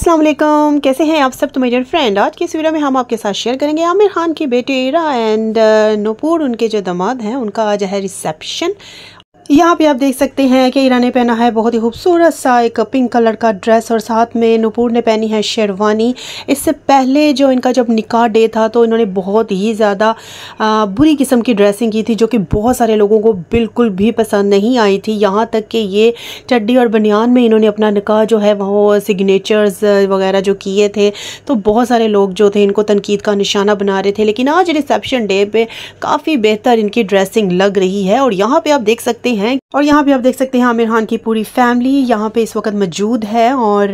असलम कैसे हैं आप सब तो मेरे फ्रेंड आज की इस वीडियो में हम आपके साथ शेयर करेंगे आमिर खान के बेटे इरा एंड uh, नूपुर उनके जो दामाद हैं उनका आज है रिसेप्शन यहाँ पे आप देख सकते हैं कि ईरा ने पहना है बहुत ही खूबसूरत सा एक पिंक कलर का ड्रेस और साथ में नूपुर ने पहनी है शेरवानी इससे पहले जो इनका जब निकाह डे था तो इन्होंने बहुत ही ज़्यादा बुरी किस्म की ड्रेसिंग की थी जो कि बहुत सारे लोगों को बिल्कुल भी पसंद नहीं आई थी यहाँ तक कि ये चड्डी और बनियान में इन्होंने अपना निकाह जो है वो सिग्नेचर्स वगैरह जो किए थे तो बहुत सारे लोग जो थे इनको तनकीद का निशाना बना रहे थे लेकिन आज रिसेप्शन डे पर काफ़ी बेहतर इनकी ड्रेसिंग लग रही है और यहाँ पर आप देख सकते हैं हैं और यहाँ पे आप देख सकते हैं आमिर खान की पूरी फैमिली यहाँ पे इस वक्त मौजूद है और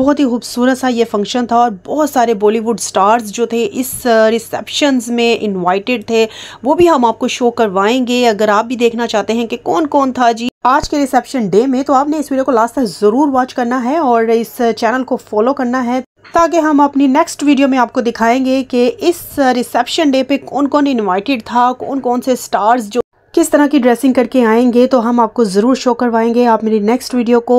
बहुत ही खूबसूरत सा ये फंक्शन था और बहुत सारे बॉलीवुड स्टार्स जो थे इस रिसेप्शन में इनवाइटेड थे वो भी हम आपको शो करवाएंगे अगर आप भी देखना चाहते हैं कि कौन कौन था जी आज के रिसेप्शन डे में तो आपने इस वीडियो को लास्ट तक ज़रूर वॉच करना है और इस चैनल को फॉलो करना है ताकि हम अपनी नेक्स्ट वीडियो में आपको दिखाएंगे कि इस रिसेप्शन डे पे कौन कौन इनवाइटेड था कौन कौन से स्टार्स जो किस तरह की ड्रेसिंग करके आएंगे तो हम आपको ज़रूर शो करवाएंगे आप मेरी नेक्स्ट वीडियो को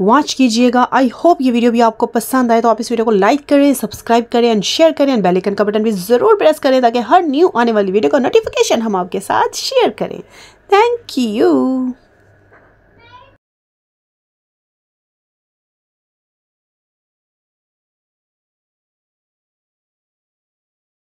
वॉच कीजिएगा आई होप ये वीडियो भी आपको पसंद आए तो आप इस वीडियो को लाइक करें सब्सक्राइब करें एंड शेयर करें एंड बेल का बटन भी ज़रूर प्रेस करें ताकि हर न्यू आने वाली वीडियो का नोटिफिकेशन हम आपके साथ शेयर करें थैंक यू